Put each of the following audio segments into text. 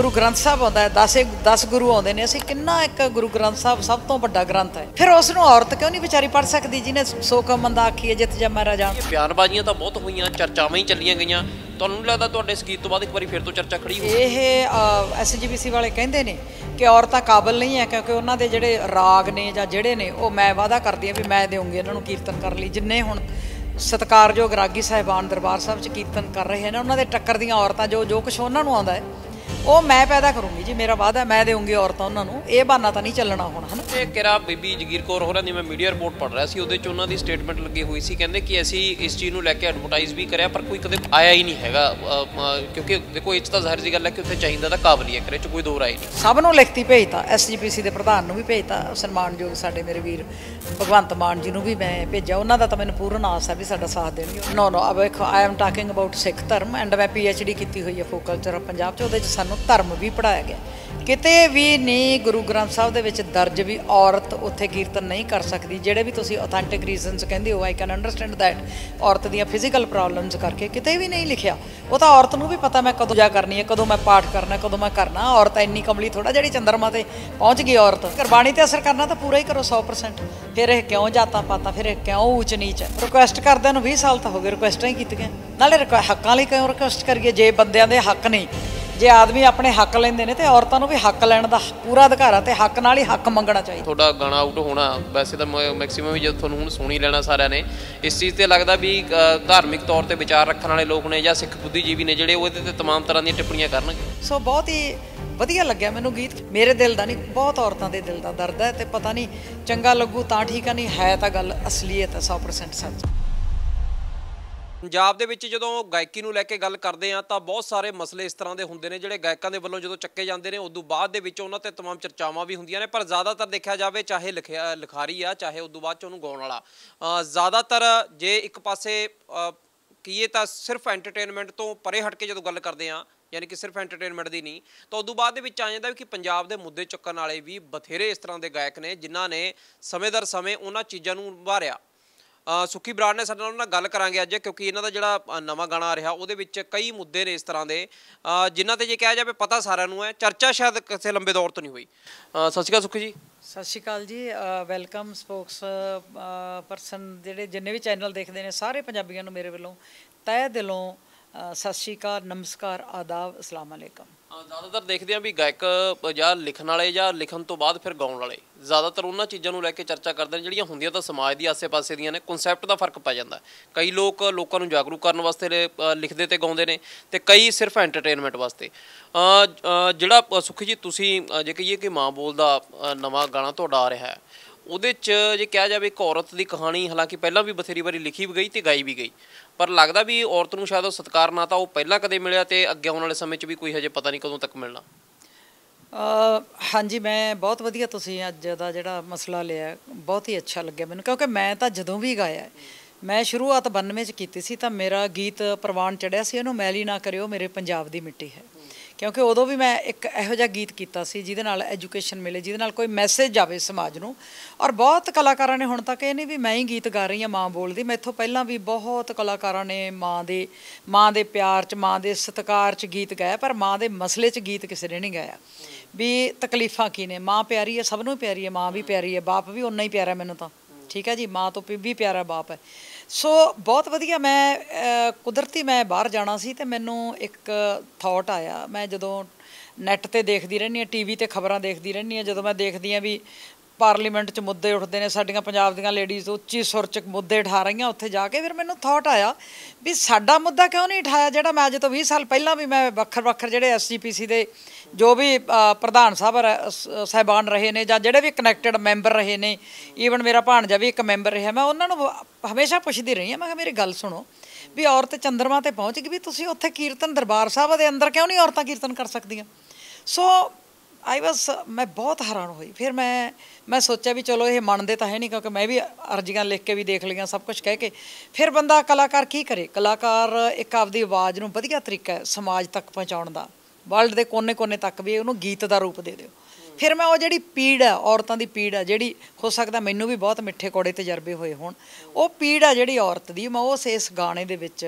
ਗੁਰੂ ਗ੍ਰੰਥ ਸਾਹਿਬ ਆਉਂਦਾ ਹੈ 10 10 ਗੁਰੂ ਆਉਂਦੇ ਨੇ ਅਸੀਂ ਕਿੰਨਾ ਇੱਕ ਗੁਰੂ ਗ੍ਰੰਥ ਸਾਹਿਬ ਸਭ ਤੋਂ ਵੱਡਾ ਗ੍ਰੰਥ ਹੈ ਫਿਰ ਉਸ ਨੂੰ ਔਰਤ ਕਿਉਂ ਨਹੀਂ ਵਿਚਾਰੀ ਪੜ ਸਕਦੀ ਜਿਹਨੇ ਸੋ ਕਮ ਮੰਦਾ ਆਖੀਏ ਜਿੱਤ ਜਾ ਮਹਾਰਾ ਜਾਣ ਬਿਆਨਬਾਜ਼ੀਆਂ ਤਾਂ ਬਹੁਤ ਹੋਈਆਂ ਚਰਚਾਵਾਂ ਹੀ ਚੱਲੀਆਂ ਗਈਆਂ ਤੁਹਾਨੂੰ ਨਹੀਂ ਲੱਗਦਾ ਤੁਹਾਡੇ ਸੰਗੀਤ ਤੋਂ ਬਾਅਦ ਇੱਕ ਵਾਰੀ ਫਿਰ ਤੋਂ ਚਰਚਾ ਖੜੀ ਹੋ ਇਹ ਐਸਜੀਬੀਸੀ ਵਾਲੇ ਕਹਿੰਦੇ ਨੇ ਕਿ ਔਰਤਾਂ ਕਾਬਲ ਨਹੀਂ ਹੈ ਕਿਉਂਕਿ ਉਹਨਾਂ ਦੇ ਜਿਹੜੇ ਰਾਗ ਨੇ ਜਾਂ ਜਿਹੜੇ ਨੇ ਉਹ ਮੈਂ ਵਾਅਦਾ ਕਰਦੀ ਆ ਵੀ ਮੈਂ ਦੇਵਾਂਗੀ ਇਹਨਾਂ ਨੂੰ ਕੀਰਤਨ ਕਰਨ ਲਈ ਜਿੰਨੇ ਹੁਣ ਸਤਕਾਰਯੋਗ ਰਾਗੀ ਸਾਹਿਬਾਨ ਦਰਬਾਰ ਸਾਹਿਬ ਚ ਕੀਰਤਨ ਕਰ ਰਹੇ ਨੇ ਉਹਨਾਂ ਦੇ ਟੱਕਰ ਦੀਆਂ ਔਰਤਾਂ ਜੋ ਜੋ ਕੁਛ ਉਹਨਾਂ ਨੂੰ ਆਉਂਦਾ ਹੈ ਉਹ ਮੈਂ ਪੈਦਾ ਕਰੂੰਗੀ ਜੀ ਮੇਰਾ ਵਾਅਦਾ ਮੈਂ ਦੇਉਂਗੀ ਔਰਤਾਂ ਉਹਨਾਂ ਨੂੰ ਇਹ ਬਹਾਨਾ ਤਾਂ ਨਹੀਂ ਚੱਲਣਾ ਹੁਣ ਹਨ ਤੇ ਕਿਰਾ ਬੀਬੀ ਜਗੀਰ ਕੌਰ ਹੋਰਾਂ ਦੀ ਮੈਂ ਮੀਡੀਆ ਰਿਪੋਰਟ ਪੜ ਰਿਹਾ ਸੀ ਉਹਦੇ ਚ ਉਹਨਾਂ ਦੀ ਸਟੇਟਮੈਂਟ ਲੱਗੀ ਹੋਈ ਸੀ ਕਹਿੰਦੇ ਕਿ ਅਸੀਂ ਇਸ ਚੀਜ਼ ਨੂੰ ਲੈ ਕੇ ਐਡਵਰਟਾਈਜ਼ ਵੀ ਕਰਿਆ ਪਰ ਕੋਈ ਕਦੇ ਆਇਆ ਹੀ ਨਹੀਂ ਹੈਗਾ ਕਿਉਂਕਿ ਦੇਖੋ ਇਹ ਤਾਂ ਜ਼ਾਹਿਰ ਜੀ ਗੱਲ ਹੈ ਕਿ ਉੱਥੇ ਚਾਹੀਦਾ ਤਾਂ ਕਾਬਲੀਅਤ ਕਰੇ ਚ ਕੋਈ ਦੋ ਰਾਏ ਨਹੀਂ ਸਭ ਨੂੰ ਲਿਖਤੀ ਭੇਜਤਾ ਐਸਜੀਪੀਸੀ ਦੇ ਪ੍ਰਧਾਨ ਨੂੰ ਵੀ ਭੇਜਤਾ ਸਨਮਾਨਯੋਗ ਸਾਡੇ ਮੇਰੇ ਵੀਰ ਭਗਵੰਤ ਮਾਨ ਜੀ ਨੂੰ ਵੀ ਮੈਂ ਭੇਜਿਆ ਉਹਨਾਂ ਦਾ ਤਾਂ ਮੈਨੂੰ ਪੂਰਨ ਆਸ ਹੈ ਵੀ ਸਾਡਾ ਸਾਥ ਦੇਣਗੇ ਨੋ ਨੋ ਅਬ I am talking about Sikh ਧਰਮ ਐਂਡ ਮੈਂ ਪੀਐਚਡੀ ਕੀਤੀ ਹੋਈ ਹੈ ਫੋਕਲ ਚਰ ਪੰਜਾਬ ਚ ਉਹਦੇ ਚ ਸਾਨੂੰ ਧਰਮ ਵੀ ਪੜਾਇਆ ਗਿਆ ਕਿਤੇ ਵੀ ਨਹੀਂ ਗੁਰੂ ਗ੍ਰੰਥ ਸਾਹਿਬ ਦੇ ਵਿੱਚ ਦਰਜ ਵੀ ਔਰਤ ਉੱਥੇ ਕੀਰਤਨ ਨਹੀਂ ਕਰ ਸਕਦੀ ਜਿਹੜੇ ਵੀ ਤੁਸੀਂ ਆਥੈਂਟਿਕ ਰੀਜ਼ਨਸ ਕਹਿੰਦੇ ਹੋ ਆਈ ਕੈਨ ਅੰਡਰਸਟੈਂਡ ਥੈਟ ਔਰਤ ਦੀਆਂ ਫਿਜ਼ੀਕਲ ਪ੍ਰੋਬਲਮਸ ਕਰਕੇ ਕਿਤੇ ਵੀ ਨਹੀਂ ਲਿਖਿਆ ਉਹ ਤਾਂ ਔਰਤ ਨੂੰ ਵੀ ਪਤਾ ਮੈਂ ਕਦੋਂ ਜਾ ਕਰਨੀ ਹੈ ਕਦੋਂ ਮੈਂ ਪਾਠ ਕਰਨਾ ਕਦੋਂ ਮੈਂ ਕਰਨਾ ਔਰਤ ਐਨੀ ਕਮਲੀ ਥੋੜਾ ਜਿਹੜੀ ਚੰਦਰਮਾ ਤੇ ਪਹੁੰਚ ਗਈ ਔਰਤ ਕੁਰਬਾਨੀ ਤੇ ਅਸਰ ਕਰਨਾ ਤਾਂ ਪੂਰਾ ਹੀ ਕਰੋ 100% ਫਿਰ ਇਹ ਕਿਉਂ ਜਾਤਾਂ ਪਾਤਾਂ ਫਿਰ ਇਹ ਕਿਉਂ ਉੱਚ ਨੀਚ ਰਿਕੁਐਸਟ ਕਰਦਿਆਂ ਨੂੰ 20 ਸਾਲ ਤਾਂ ਹੋ ਗਏ ਰਿਕੁਐਸਟਾਂ ਹੀ ਕੀਤੀਆਂ ਨਾਲੇ ਹੱਕਾਂ ਲਈ ਕਿਉਂ ਰਿਕੁਐਸਟ ਕਰੀਏ ਜੇ ਬੰਦਿਆਂ ਦੇ ਹੱਕ ਨਹੀਂ ਜੇ ਆਦਮੀ ਆਪਣੇ ਹੱਕ ਲੈਂਦੇ ਨੇ ਤੇ ਔਰਤਾਂ ਨੂੰ ਵੀ ਹੱਕ ਲੈਣ ਦਾ ਪੂਰਾ ਅਧਿਕਾਰ ਹੈ ਤੇ ਹੱਕ ਨਾਲ ਹੀ ਹੱਕ ਮੰਗਣਾ ਚਾਹੀਦਾ ਤੁਹਾਡਾ ਗਾਣਾ ਆਊਟ ਹੋਣਾ ਵੈਸੇ ਤਾਂ ਮੈਕਸਿਮਮ ਵੀ ਜਦੋਂ ਤੁਹਾਨੂੰ ਹੁਣ ਸੁਣੀ ਲੈਣਾ ਸਾਰਿਆਂ ਨੇ ਇਸ ਚੀਜ਼ ਤੇ ਲੱਗਦਾ ਵੀ ਧਾਰਮਿਕ ਤੌਰ ਤੇ ਵਿਚਾਰ ਰੱਖਣ ਵਾਲੇ ਲੋਕ ਨੇ ਜਾਂ ਸਿੱਖ ਬੁੱਧੀਜੀਵੀ ਨੇ ਜਿਹੜੇ ਉਹ ਇਹਦੇ ਤੇ ਤਮਾਮ ਤਰ੍ਹਾਂ ਦੀਆਂ ਟਿੱਪਣੀਆਂ ਕਰਨਗੇ ਸੋ ਬਹੁਤ ਹੀ ਵਧੀਆ ਲੱਗਿਆ ਮੈਨੂੰ ਗੀਤ ਮੇਰੇ ਦਿਲ ਦਾ ਨਹੀਂ ਬਹੁਤ ਔਰਤਾਂ ਦੇ ਦਿਲ ਦਾ ਦਰਦ ਹੈ ਤੇ ਪਤਾ ਨਹੀਂ ਚੰਗਾ ਲੱਗੂ ਤਾਂ ਠੀਕ ਆ ਨਹੀਂ ਹੈ ਤਾਂ ਗੱਲ ਅਸਲੀਅਤ ਹੈ 100% ਸੱਚ ਪੰਜਾਬ ਦੇ ਵਿੱਚ ਜਦੋਂ ਗਾਇਕੀ ਨੂੰ ਲੈ ਕੇ ਗੱਲ ਕਰਦੇ ਆ ਤਾਂ ਬਹੁਤ ਸਾਰੇ ਮਸਲੇ ਇਸ ਤਰ੍ਹਾਂ ਦੇ ਹੁੰਦੇ ਨੇ ਜਿਹੜੇ ਗਾਇਕਾਂ ਦੇ ਵੱਲੋਂ ਜਦੋਂ ਚੱਕੇ ਜਾਂਦੇ ਨੇ ਉਦੋਂ ਬਾਅਦ ਦੇ ਵਿੱਚ ਉਹਨਾਂ ਤੇ तमाम ਚਰਚਾਵਾਂ ਵੀ ਹੁੰਦੀਆਂ ਨੇ ਪਰ ਜ਼ਿਆਦਾਤਰ ਦੇਖਿਆ ਜਾਵੇ ਚਾਹੇ ਲਿਖਾਰੀ ਆ ਚਾਹੇ ਉਦੋਂ ਬਾਅਦ ਚ ਉਹਨੂੰ ਗਾਉਣ ਵਾਲਾ ਜ਼ਿਆਦਾਤਰ ਜੇ ਇੱਕ ਪਾਸੇ ਕੀਏ ਤਾਂ ਸਿਰਫ ਐਂਟਰਟੇਨਮੈਂਟ ਤੋਂ ਪਰੇ ਹਟ ਕੇ ਜਦੋਂ ਗੱਲ ਕਰਦੇ ਆ ਯਾਨੀ ਕਿ ਸਿਰਫ ਐਂਟਰਟੇਨਮੈਂਟ ਦੀ ਨਹੀਂ ਤਾਂ ਉਦੋਂ ਬਾਅਦ ਦੇ ਵਿੱਚ ਆ ਜਾਂਦਾ ਵੀ ਕਿ ਪੰਜਾਬ ਦੇ ਮੁੱਦੇ ਚੁੱਕਣ ਵਾਲੇ ਵੀ ਬਥੇਰੇ ਇਸ ਤਰ੍ਹਾਂ ਦੇ ਗਾਇਕ ਨੇ ਜਿਨ੍ਹਾਂ ਨੇ ਸਮੇਂ ਦਰ ਸਮੇਂ ਉਹਨਾਂ ਚੀਜ਼ਾਂ ਨੂੰ ਉਭਾਰਿਆ ਸੁਖੀ ਬਰਾੜ ਨੇ ਸਾਡੇ ਨਾਲ ਉਹਨਾਂ ਨਾਲ ਗੱਲ ਕਰਾਂਗੇ ਅੱਜ ਕਿਉਂਕਿ ਇਹਨਾਂ ਦਾ ਜਿਹੜਾ ਨਵਾਂ ਗਾਣਾ ਆ ਰਿਹਾ ਉਹਦੇ ਵਿੱਚ ਕਈ ਮੁੱਦੇ ਨੇ ਇਸ ਤਰ੍ਹਾਂ ਦੇ ਜਿਨ੍ਹਾਂ ਤੇ ਜੇ ਕਿਹਾ ਜਾਵੇ ਪਤਾ ਸਾਰਿਆਂ ਨੂੰ ਹੈ ਚਰਚਾ ਸ਼ਾਇਦ ਕਿਸੇ ਲੰਬੇ ਦੌਰ ਤੋਂ ਨਹੀਂ ਹੋਈ ਸਤਿ ਸ਼੍ਰੀ ਅਕਾਲ ਸੁਖੀ ਜੀ ਸਤਿ ਸ਼੍ਰੀ ਅਕਾਲ ਜੀ ਵੈਲਕਮ ਸਪੋਕਸ ਪਰਸਨ ਜਿਹੜੇ ਜਿੰਨੇ ਵੀ ਚੈਨਲ ਦੇਖਦੇ ਨੇ ਸਾਰੇ ਪੰਜਾਬੀਆਂ ਨੂੰ ਮੇਰੇ ਵੱਲੋਂ ਤਹਿ ਦਿਲੋਂ ਸਤਿ ਸ਼੍ਰੀ ਅਕਾਲ ਨਮਸਕਾਰ ਆਦਾਬ ਅਸਲਾਮ ਅਲੈਕਮ ਜ਼ਿਆਦਾਤਰ ਦੇਖਦੇ ਆ ਵੀ ਗਾਇਕ ਜਾਂ ਲਿਖਣ ਵਾਲੇ ਜਾਂ ਲਿਖਣ ਤੋਂ ਬਾਅਦ ਫਿਰ ਗਾਉਣ ਵਾਲੇ ਜ਼ਿਆਦਾਤਰ ਉਹਨਾਂ ਚੀਜ਼ਾਂ ਨੂੰ ਲੈ ਕੇ ਚਰਚਾ ਕਰਦੇ ਨੇ ਜਿਹੜੀਆਂ ਹੁੰਦੀਆਂ ਤਾਂ ਸਮਾਜ ਦੀ ਆਸੇ-ਪਾਸੇ ਦੀਆਂ ਨੇ ਕਨਸੈਪਟ ਦਾ ਫਰਕ ਪੈ ਜਾਂਦਾ ਕਈ ਲੋਕ ਲੋਕਾਂ ਨੂੰ ਜਾਗਰੂਕ ਕਰਨ ਵਾਸਤੇ ਲਿਖਦੇ ਤੇ ਗਾਉਂਦੇ ਨੇ ਤੇ ਕਈ ਸਿਰਫ ਐਂਟਰਟੇਨਮੈਂਟ ਵਾਸਤੇ ਜਿਹੜਾ ਸੁਖੀ ਜੀ ਤੁਸੀਂ ਜੇ ਕਹੀਏ ਕਿ ਮਾਂ ਬੋਲ ਦਾ ਨਵਾਂ ਗਾਣਾ ਤੁਹਾਡਾ ਆ ਰਿਹਾ ਹੈ ਉਹਦੇ 'ਚ ਜੇ ਕਿਹਾ ਜਾਵੇ ਇੱਕ ਔਰਤ ਦੀ ਕਹਾਣੀ ਹਾਲਾਂਕਿ ਪਹਿਲਾਂ ਵੀ ਬਥੇਰੀ ਵਾਰੀ ਲਿਖੀ ਵੀ ਗਈ ਤੇ ਗਾਈ ਵੀ ਗਈ ਪਰ ਲੱਗਦਾ ਵੀ ਔਰਤ ਨੂੰ ਸ਼ਾਇਦ ਉਹ ਸਤਕਾਰ ਨਾ ਤਾਂ ਉਹ ਪਹਿਲਾਂ ਕਦੇ ਮਿਲਿਆ ਤੇ ਅੱਗੇ ਆਉਣ ਵਾਲੇ ਸਮੇਂ 'ਚ ਵੀ ਕੋਈ ਹਜੇ ਪਤਾ ਨਹੀਂ ਕਦੋਂ ਤੱਕ ਮਿਲਣਾ ਹਾਂਜੀ ਮੈਂ ਬਹੁਤ ਵਧੀਆ ਤੁਸੀਂ ਅੱਜ ਦਾ ਜਿਹੜਾ ਮਸਲਾ ਲਿਆ ਬਹੁਤ ਹੀ ਅੱਛਾ ਲੱਗਿਆ ਮੈਨੂੰ ਕਿਉਂਕਿ ਮੈਂ ਤਾਂ ਜਦੋਂ ਵੀ ਗਾਇਆ ਮੈਂ ਸ਼ੁਰੂਆਤ 92 ਚ ਕੀਤੀ ਸੀ ਤਾਂ ਮੇਰਾ ਗੀਤ ਪ੍ਰਵਾਨ ਚੜਿਆ ਸੀ ਇਹਨੂੰ ਮੈਲੀ ਨਾ ਕਰਿਓ ਮੇਰੇ ਪੰਜਾਬ ਦੀ ਮਿੱਟੀ ਹੈ ਕਿਉਂਕਿ ਉਦੋਂ ਵੀ ਮੈਂ ਇੱਕ ਇਹੋ ਜਿਹਾ ਗੀਤ ਕੀਤਾ ਸੀ ਜਿਹਦੇ ਨਾਲ ਐਜੂਕੇਸ਼ਨ ਮਿਲੇ ਜਿਹਦੇ ਨਾਲ ਕੋਈ ਮੈਸੇਜ ਜਾਵੇ ਸਮਾਜ ਨੂੰ ਔਰ ਬਹੁਤ ਕਲਾਕਾਰਾਂ ਨੇ ਹੁਣ ਤੱਕ ਇਹ ਨਹੀਂ ਵੀ ਮੈਂ ਹੀ ਗੀਤ ਗਾ ਰਹੀ ਹਾਂ ਮਾਂ ਬੋਲਦੀ ਮੈਥੋਂ ਪਹਿਲਾਂ ਵੀ ਬਹੁਤ ਕਲਾਕਾਰਾਂ ਨੇ ਮਾਂ ਦੇ ਮਾਂ ਦੇ ਪਿਆਰ 'ਚ ਮਾਂ ਦੇ ਸਤਿਕਾਰ 'ਚ ਗੀਤ ਗਾਇਆ ਪਰ ਮਾਂ ਦੇ ਮਸਲੇ 'ਚ ਗੀਤ ਕਿਸੇ ਨੇ ਨਹੀਂ ਗਾਇਆ ਵੀ ਤਕਲੀਫਾਂ ਕੀ ਨੇ ਮਾਂ ਪਿਆਰੀ ਹੈ ਸਭ ਨੂੰ ਪਿਆਰੀ ਹੈ ਮਾਂ ਵੀ ਪਿਆਰੀ ਹੈ ਬਾਪ ਵੀ ਉਨਾ ਹੀ ਪਿਆਰਾ ਮੈਨੂੰ ਤਾਂ ਠੀਕ ਹੈ ਜੀ ਮਾਂ ਤੋਂ ਵੀ ਪਿਆਰਾ ਬਾਪ ਹੈ ਸੋ ਬਹੁਤ ਵਧੀਆ ਮੈਂ ਕੁਦਰਤੀ ਮੈਂ ਬਾਹਰ ਜਾਣਾ ਸੀ ਤੇ ਮੈਨੂੰ ਇੱਕ ਥਾਟ ਆਇਆ ਮੈਂ ਜਦੋਂ ਨੈਟ ਤੇ ਦੇਖਦੀ ਰਹਿੰਦੀ ਆ ਟੀਵੀ ਤੇ ਖਬਰਾਂ ਦੇਖਦੀ ਰਹਿੰਦੀ ਆ ਜਦੋਂ ਮੈਂ ਦੇਖਦੀ ਆ ਵੀ ਪਾਰਲੀਮੈਂਟ 'ਚ ਮੁੱਦੇ ਉੱਠਦੇ ਨੇ ਸਾਡੀਆਂ ਪੰਜਾਬ ਦੀਆਂ ਲੇਡੀਜ਼ ਉੱਚੀ ਸੁਰ 'ਚ ਮੁੱਦੇ ਉਠਾ ਰਹੀਆਂ ਉੱਥੇ ਜਾ ਕੇ ਫਿਰ ਮੈਨੂੰ ਥਾਟ ਆਇਆ ਵੀ ਸਾਡਾ ਮੁੱਦਾ ਕਿਉਂ ਨਹੀਂ ਉਠਾਇਆ ਜਿਹੜਾ ਮੈਂ ਅੱਜ ਤੋਂ 20 ਸਾਲ ਪਹਿਲਾਂ ਵੀ ਮੈਂ ਵੱਖਰ ਵੱਖਰ ਜਿਹੜੇ ਐਸਜੀਪੀਸੀ ਦੇ ਜੋ ਵੀ ਪ੍ਰਧਾਨ ਸਾਹਿਬ ਸਹਿਬਾਨ ਰਹੇ ਨੇ ਜਾਂ ਜਿਹੜੇ ਵੀ ਕਨੈਕਟਡ ਮੈਂਬਰ ਰਹੇ ਨੇ ਈਵਨ ਮੇਰਾ ਭਾਣਜਾ ਵੀ ਇੱਕ ਮੈਂਬਰ ਰਿਹਾ ਮੈਂ ਉਹਨਾਂ ਨੂੰ ਹਮੇਸ਼ਾ ਪੁੱਛਦੀ ਰਹੀ ਹਾਂ ਮੈਂ ਕਿ ਮੇਰੀ ਗੱਲ ਸੁਣੋ ਵੀ ਔਰਤ ਚੰਦਰਮਾ ਤੇ ਪਹੁੰਚ ਗਈ ਵੀ ਤੁਸੀਂ ਉੱਥੇ ਕੀਰਤਨ ਦਰਬਾਰ ਸਾਹਿਬ ਦੇ ਅੰਦਰ ਕਿਉਂ ਨਹੀਂ ਔਰਤਾਂ ਕੀਰਤਨ ਕਰ ਸਕਦੀਆਂ ਸੋ ਆਈ ਵਾਸ ਮੈਂ ਬਹੁਤ ਹੈਰਾਨ ਹੋਈ ਫਿਰ ਮੈਂ ਮੈਂ ਸੋਚਿਆ ਵੀ ਚਲੋ ਇਹ ਮੰਨਦੇ ਤਾਂ ਹੈ ਨਹੀਂ ਕਿਉਂਕਿ ਮੈਂ ਵੀ ਅਰਜ਼ੀਆਂ ਲਿਖ ਕੇ ਵੀ ਦੇਖ ਲਈਆਂ ਸਭ ਕੁਝ ਕਹਿ ਕੇ ਫਿਰ ਬੰਦਾ ਕਲਾਕਾਰ ਕੀ ਕਰੇ ਕਲਾਕਾਰ ਇੱਕ ਆਪਦੀ ਆਵਾਜ਼ ਨੂੰ ਵਧੀਆ ਤਰੀਕਾ ਹੈ ਸਮਾਜ ਤੱਕ ਪਹੁੰਚਾਉਣ ਦਾ ਵਰਲਡ ਦੇ ਕੋਨੇ-ਕੋਨੇ ਤੱਕ ਵੀ ਉਹਨੂੰ ਗੀਤ ਦਾ ਰੂਪ ਦੇ ਦਿਓ ਫਿਰ ਮੈਂ ਉਹ ਜਿਹੜੀ ਪੀੜ ਹੈ ਔਰਤਾਂ ਦੀ ਪੀੜ ਹੈ ਜਿਹੜੀ ਹੋ ਸਕਦਾ ਮੈਨੂੰ ਵੀ ਬਹੁਤ ਮਿੱਠੇ ਕੋੜੇ ਤਜਰਬੇ ਹੋਏ ਹੋਣ ਉਹ ਪੀੜ ਹੈ ਜਿਹੜੀ ਔਰਤ ਦੀ ਮੈਂ ਉਸ ਇਸ ਗਾਣੇ ਦੇ ਵਿੱਚ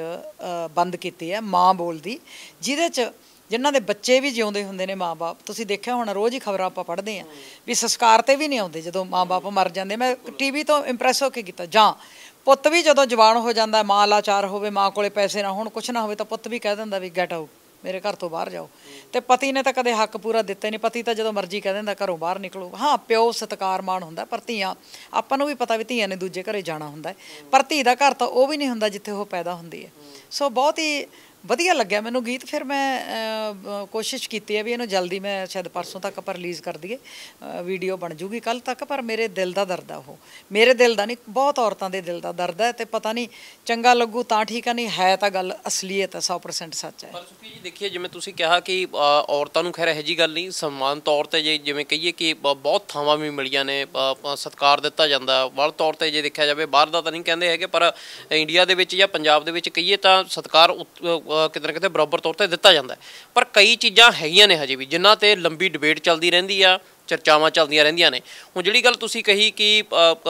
ਬੰਦ ਕੀਤੀ ਹੈ ਮਾਂ ਬੋਲਦੀ ਜਿਹਦੇ 'ਚ ਜਿਨ੍ਹਾਂ ਦੇ ਬੱਚੇ ਵੀ ਜਿਉਂਦੇ ਹੁੰਦੇ ਨੇ ਮਾਪੇ ਤੁਸੀਂ ਦੇਖਿਆ ਹੋਣਾ ਰੋਜ਼ ਹੀ ਖਬਰਾਂ ਆਪਾਂ ਪੜ੍ਹਦੇ ਆ ਵੀ ਸੰਸਕਾਰ ਤੇ ਵੀ ਨਹੀਂ ਆਉਂਦੇ ਜਦੋਂ ਮਾਪੇ ਮਰ ਜਾਂਦੇ ਮੈਂ ਟੀਵੀ ਤੋਂ ਇੰਪ੍ਰੈਸ ਹੋ ਕੇ ਕੀਤਾ ਜਾਂ ਪੁੱਤ ਵੀ ਜਦੋਂ ਜਵਾਨ ਹੋ ਜਾਂਦਾ ਮਾਂ ਲਾਚਾਰ ਹੋਵੇ ਮਾਂ ਕੋਲੇ ਪੈਸੇ ਨਾ ਹੋਣ ਕੁਝ ਨਾ ਹੋਵੇ ਤਾਂ ਪੁੱਤ ਵੀ ਕਹਿ ਦਿੰਦਾ ਵੀ ਗੈਟ ਆਊਟ ਮੇਰੇ ਘਰ ਤੋਂ ਬਾਹਰ ਜਾਓ ਤੇ ਪਤੀ ਨੇ ਤਾਂ ਕਦੇ ਹੱਕ ਪੂਰਾ ਦਿੱਤੇ ਨਹੀਂ ਪਤੀ ਤਾਂ ਜਦੋਂ ਮਰਜ਼ੀ ਕਹਿ ਦਿੰਦਾ ਘਰੋਂ ਬਾਹਰ ਨਿਕਲੋ ਹਾਂ ਪਿਓ ਸਤਕਾਰ ਮਾਣ ਹੁੰਦਾ ਪਰ ਧੀਆਂ ਆਪਾਂ ਨੂੰ ਵੀ ਪਤਾ ਵੀ ਧੀਆਂ ਨੇ ਦੂਜੇ ਘਰੇ ਜਾਣਾ ਹੁੰਦਾ ਪਰ ਧੀ ਦਾ ਘਰ ਤਾਂ ਉਹ ਵੀ ਨਹੀਂ ਹੁੰਦਾ ਜਿੱਥੇ ਉਹ ਪੈਦਾ ਹੁੰਦੀ ਹੈ ਸੋ ਬਹੁਤ ਹੀ ਵਧੀਆ ਲੱਗਿਆ ਮੈਨੂੰ ਗੀਤ ਫਿਰ ਮੈਂ ਕੋਸ਼ਿਸ਼ ਕੀਤੀ ਹੈ ਵੀ ਇਹਨੂੰ ਜਲਦੀ ਮੈਂ ਸ਼ਾਇਦ ਪਰਸੋਂ ਤੱਕ ਪਰ ਰਿਲੀਜ਼ ਕਰ ਦਈਏ ਵੀਡੀਓ ਬਣ ਜੂਗੀ ਕੱਲ ਤੱਕ ਪਰ ਮੇਰੇ ਦਿਲ ਦਾ ਦਰਦ ਆ ਉਹ ਮੇਰੇ ਦਿਲ ਦਾ ਨਹੀਂ ਬਹੁਤ ਔਰਤਾਂ ਦੇ ਦਿਲ ਦਾ ਦਰਦ ਹੈ ਤੇ ਪਤਾ ਨਹੀਂ ਚੰਗਾ ਲੱਗੂ ਤਾਂ ਠੀਕ ਆ ਨਹੀਂ ਹੈ ਤਾਂ ਗੱਲ ਅਸਲੀਅਤ ਹੈ 100% ਸੱਚ ਹੈ ਪਰ ਸੁਖੀ ਜੀ ਦੇਖਿਓ ਜਿਵੇਂ ਤੁਸੀਂ ਕਿਹਾ ਕਿ ਔਰਤਾਂ ਨੂੰ ਖੈਰ ਇਹ ਜੀ ਗੱਲ ਨਹੀਂ ਸਨਮਾਨ ਤੌਰ ਤੇ ਜਿਵੇਂ ਕਹੀਏ ਕਿ ਬਹੁਤ ਥਾਵਾਂ ਵੀ ਮਿਲੀਆਂ ਨੇ ਸਤਕਾਰ ਦਿੱਤਾ ਜਾਂਦਾ ਵੱਲ ਤੌਰ ਤੇ ਜੇ ਦੇਖਿਆ ਜਾਵੇ ਬਾਹਰ ਦਾ ਤਾਂ ਨਹੀਂ ਕਹਿੰਦੇ ਹੈਗੇ ਪਰ ਇੰਡੀਆ ਦੇ ਵਿੱਚ ਜਾਂ ਪੰਜਾਬ ਦੇ ਵਿੱਚ ਕਹੀਏ ਤਾਂ ਸਤਕਾਰ ਕਿਤੇ ਨਾ ਕਿਤੇ ਬਰਾਬਰ ਤੌਰ ਤੇ ਦਿੱਤਾ ਜਾਂਦਾ ਪਰ ਕਈ ਚੀਜ਼ਾਂ ਹੈਗੀਆਂ ਨੇ ਹਜੇ ਵੀ ਜਿਨ੍ਹਾਂ ਤੇ ਲੰਬੀ ਡਿਬੇਟ ਚੱਲਦੀ ਰਹਿੰਦੀ ਆ ਚਰਚਾਵਾਂ ਚੱਲਦੀਆਂ ਰਹਿੰਦੀਆਂ ਨੇ ਹੁਣ ਜਿਹੜੀ ਗੱਲ ਤੁਸੀਂ ਕਹੀ ਕਿ